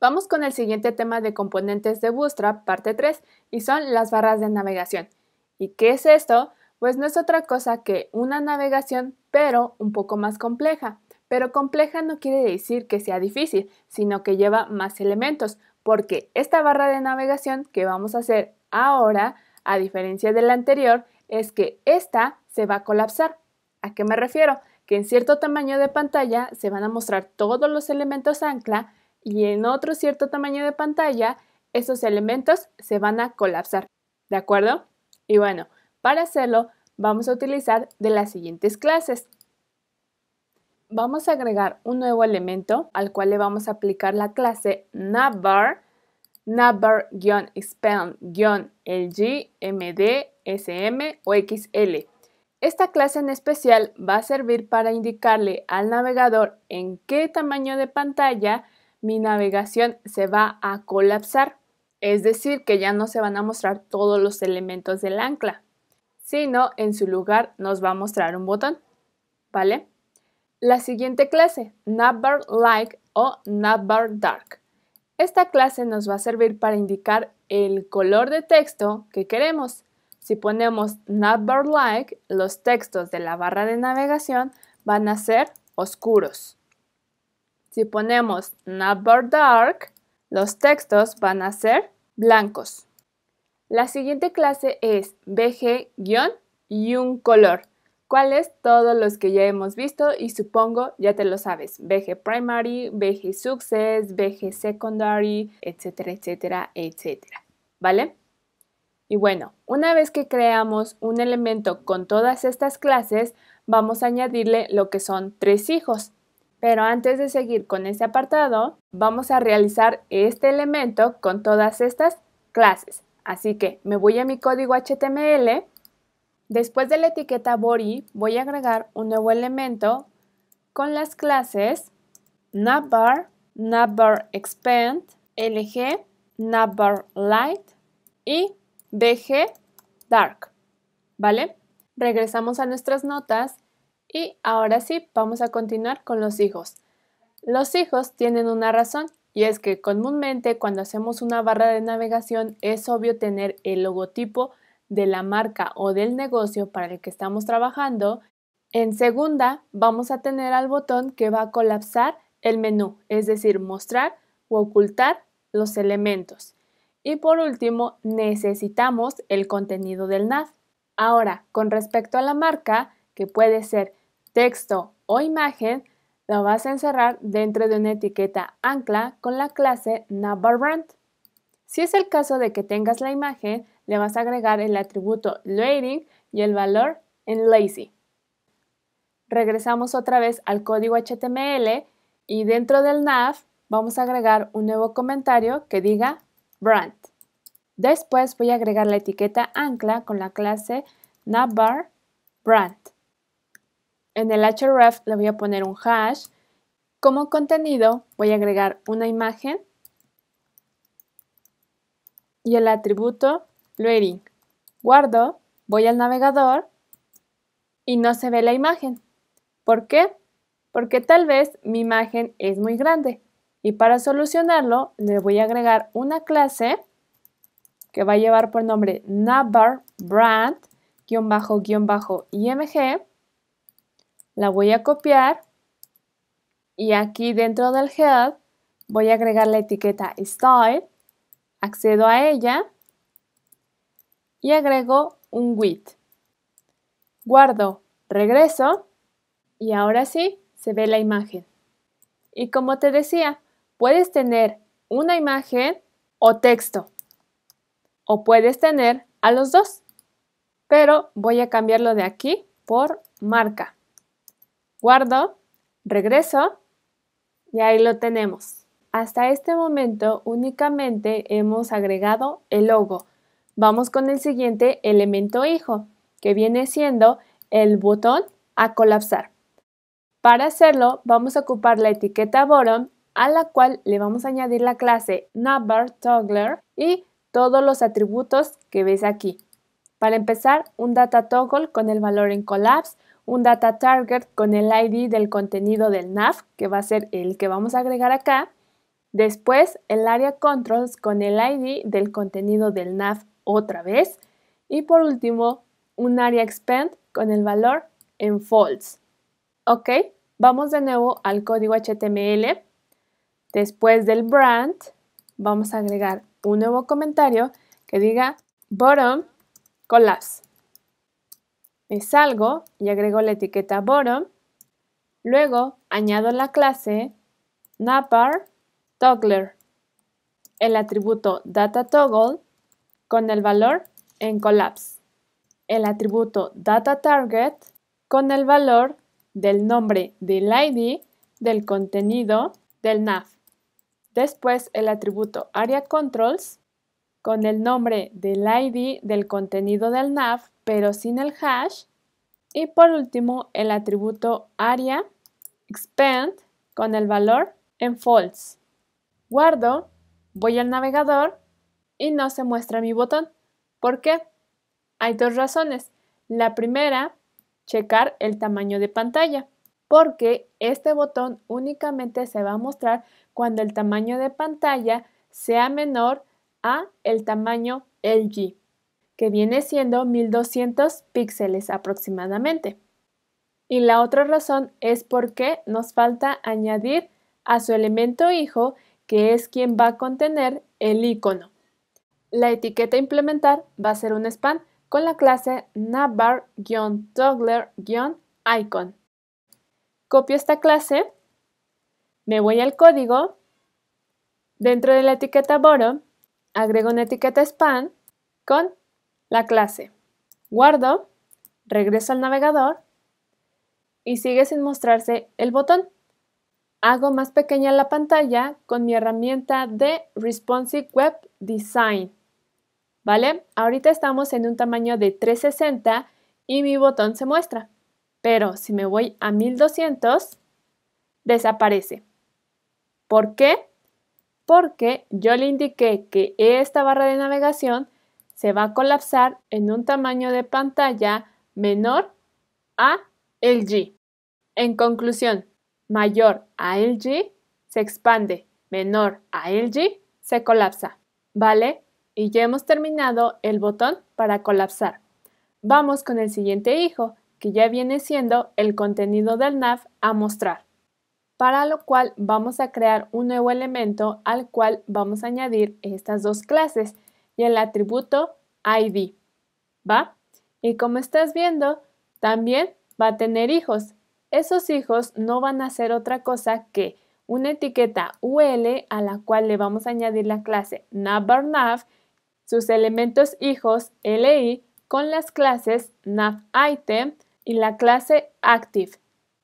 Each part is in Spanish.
Vamos con el siguiente tema de componentes de Bootstrap, parte 3, y son las barras de navegación. ¿Y qué es esto? Pues no es otra cosa que una navegación, pero un poco más compleja. Pero compleja no quiere decir que sea difícil, sino que lleva más elementos, porque esta barra de navegación que vamos a hacer ahora, a diferencia de la anterior, es que esta se va a colapsar. ¿A qué me refiero? Que en cierto tamaño de pantalla se van a mostrar todos los elementos ancla y en otro cierto tamaño de pantalla, esos elementos se van a colapsar, ¿de acuerdo? Y bueno, para hacerlo vamos a utilizar de las siguientes clases. Vamos a agregar un nuevo elemento al cual le vamos a aplicar la clase navbar, navbar-expand-lg-md-sm o xl. Esta clase en especial va a servir para indicarle al navegador en qué tamaño de pantalla mi navegación se va a colapsar, es decir, que ya no se van a mostrar todos los elementos del ancla, sino en su lugar nos va a mostrar un botón, ¿vale? La siguiente clase, Navbar Like o Navbar Dark. Esta clase nos va a servir para indicar el color de texto que queremos. Si ponemos Navbar Like, los textos de la barra de navegación van a ser oscuros. Si ponemos number Dark, los textos van a ser blancos. La siguiente clase es BG- y un color. ¿Cuáles? Todos los que ya hemos visto y supongo ya te lo sabes. BG Primary, BG Success, BG Secondary, etcétera, etcétera, etcétera. ¿Vale? Y bueno, una vez que creamos un elemento con todas estas clases, vamos a añadirle lo que son tres hijos. Pero antes de seguir con ese apartado, vamos a realizar este elemento con todas estas clases. Así que me voy a mi código HTML. Después de la etiqueta body voy a agregar un nuevo elemento con las clases navbar, navbar expand, lg, navbar light y bg dark. ¿Vale? Regresamos a nuestras notas y ahora sí, vamos a continuar con los hijos. Los hijos tienen una razón y es que comúnmente cuando hacemos una barra de navegación es obvio tener el logotipo de la marca o del negocio para el que estamos trabajando. En segunda, vamos a tener al botón que va a colapsar el menú, es decir, mostrar o ocultar los elementos. Y por último, necesitamos el contenido del NAV. Ahora, con respecto a la marca, que puede ser texto o imagen, lo vas a encerrar dentro de una etiqueta ancla con la clase navbar-brand. Si es el caso de que tengas la imagen, le vas a agregar el atributo loading y el valor en lazy. Regresamos otra vez al código HTML y dentro del nav vamos a agregar un nuevo comentario que diga brand. Después voy a agregar la etiqueta ancla con la clase navbar brand. En el href le voy a poner un hash. Como contenido voy a agregar una imagen y el atributo loading. Guardo, voy al navegador y no se ve la imagen. ¿Por qué? Porque tal vez mi imagen es muy grande y para solucionarlo le voy a agregar una clase que va a llevar por nombre navbar brand img la voy a copiar y aquí dentro del head voy a agregar la etiqueta style, accedo a ella y agrego un width. Guardo, regreso y ahora sí se ve la imagen. Y como te decía, puedes tener una imagen o texto o puedes tener a los dos. Pero voy a cambiarlo de aquí por marca guardo, regreso y ahí lo tenemos. Hasta este momento únicamente hemos agregado el logo. Vamos con el siguiente elemento hijo, que viene siendo el botón a colapsar. Para hacerlo, vamos a ocupar la etiqueta bottom a la cual le vamos a añadir la clase number toggler y todos los atributos que ves aquí. Para empezar, un data toggle con el valor en collapse, un data target con el ID del contenido del nav, que va a ser el que vamos a agregar acá. Después el área controls con el ID del contenido del nav otra vez. Y por último, un área expand con el valor en false. Ok, vamos de nuevo al código HTML. Después del brand, vamos a agregar un nuevo comentario que diga bottom collapse. Me salgo y agrego la etiqueta bottom. Luego añado la clase Napar Toggler, el atributo data-toggle con el valor en Collapse, el atributo data-target con el valor del nombre del ID del contenido del nav. Después el atributo area-controls con el nombre del ID del contenido del nav, pero sin el hash. Y por último, el atributo aria expand con el valor en false. Guardo, voy al navegador y no se muestra mi botón. ¿Por qué? Hay dos razones. La primera, checar el tamaño de pantalla, porque este botón únicamente se va a mostrar cuando el tamaño de pantalla sea menor a el tamaño LG, que viene siendo 1200 píxeles aproximadamente. Y la otra razón es porque nos falta añadir a su elemento hijo, que es quien va a contener el icono. La etiqueta implementar va a ser un span con la clase navbar-toggler-icon. E Copio esta clase, me voy al código, dentro de la etiqueta bottom agrego una etiqueta span con la clase. Guardo, regreso al navegador y sigue sin mostrarse el botón. Hago más pequeña la pantalla con mi herramienta de Responsive Web Design. ¿Vale? Ahorita estamos en un tamaño de 360 y mi botón se muestra. Pero si me voy a 1200, desaparece. ¿Por qué? porque yo le indiqué que esta barra de navegación se va a colapsar en un tamaño de pantalla menor a el G. En conclusión, mayor a lg G se expande, menor a lg se colapsa. ¿Vale? Y ya hemos terminado el botón para colapsar. Vamos con el siguiente hijo, que ya viene siendo el contenido del nav a mostrar para lo cual vamos a crear un nuevo elemento al cual vamos a añadir estas dos clases y el atributo ID, ¿va? Y como estás viendo, también va a tener hijos. Esos hijos no van a ser otra cosa que una etiqueta UL a la cual le vamos a añadir la clase NavBarNav, sus elementos hijos LI con las clases NavItem y la clase Active.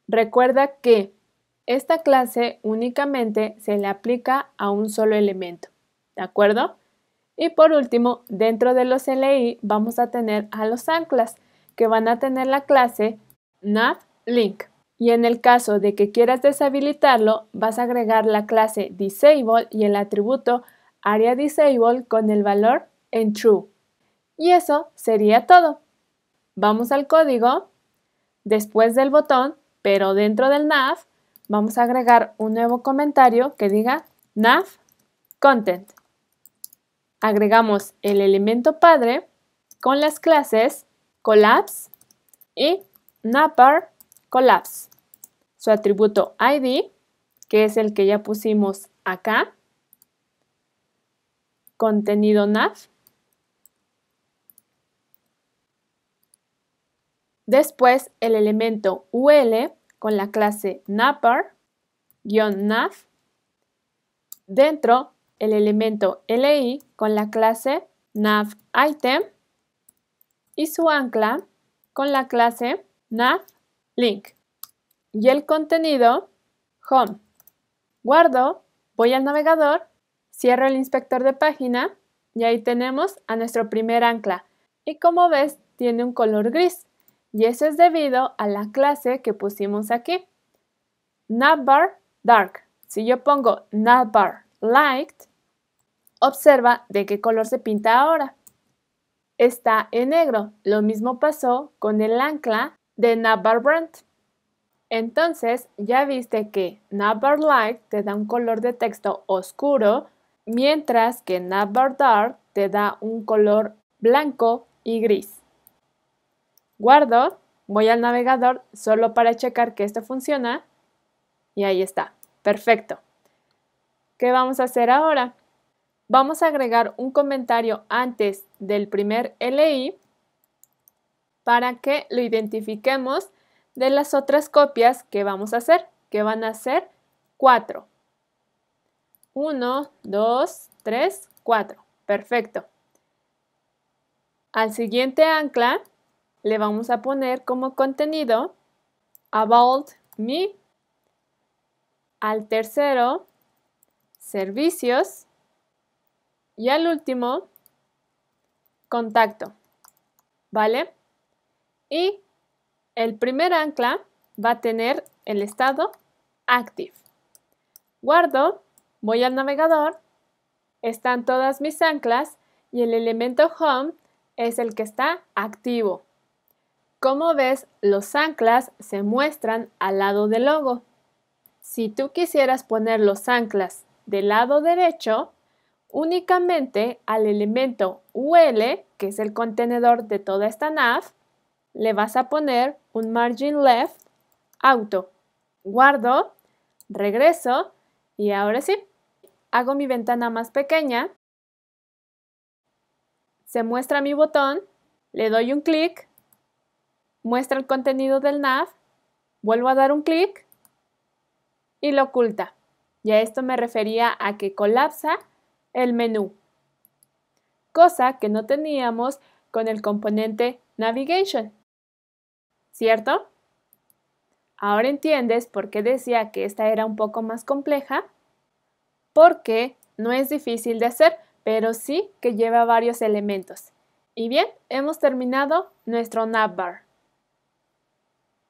Recuerda que esta clase únicamente se le aplica a un solo elemento, ¿de acuerdo? Y por último, dentro de los LI vamos a tener a los anclas, que van a tener la clase NavLink. link. Y en el caso de que quieras deshabilitarlo, vas a agregar la clase disable y el atributo aria con el valor en true. Y eso sería todo. Vamos al código, después del botón, pero dentro del nav, vamos a agregar un nuevo comentario que diga nav content. Agregamos el elemento padre con las clases collapse y napper collapse. Su atributo id, que es el que ya pusimos acá, contenido nav. Después el elemento ul con la clase napar-nav. Dentro, el elemento li con la clase nav-item y su ancla con la clase nav-link. Y el contenido, home. Guardo, voy al navegador, cierro el inspector de página y ahí tenemos a nuestro primer ancla. Y como ves, tiene un color gris y eso es debido a la clase que pusimos aquí. Navbar dark. Si yo pongo navbar light, observa de qué color se pinta ahora. Está en negro. Lo mismo pasó con el ancla de navbar brand. Entonces ya viste que navbar light te da un color de texto oscuro, mientras que navbar dark te da un color blanco y gris guardo, voy al navegador solo para checar que esto funciona y ahí está, perfecto. ¿Qué vamos a hacer ahora? Vamos a agregar un comentario antes del primer LI para que lo identifiquemos de las otras copias que vamos a hacer, que van a ser 4. 1, 2, 3, 4. Perfecto. Al siguiente ancla le vamos a poner como contenido About Me, al tercero Servicios y al último Contacto. ¿Vale? Y el primer ancla va a tener el estado Active. Guardo, voy al navegador, están todas mis anclas y el elemento Home es el que está activo. Como ves, los anclas se muestran al lado del logo. Si tú quisieras poner los anclas del lado derecho, únicamente al elemento UL, que es el contenedor de toda esta nav, le vas a poner un margin left auto. Guardo, regreso y ahora sí, hago mi ventana más pequeña, se muestra mi botón, le doy un clic muestra el contenido del nav, vuelvo a dar un clic y lo oculta. Y a esto me refería a que colapsa el menú, cosa que no teníamos con el componente Navigation. ¿Cierto? Ahora entiendes por qué decía que esta era un poco más compleja, porque no es difícil de hacer, pero sí que lleva varios elementos. Y bien, hemos terminado nuestro navbar.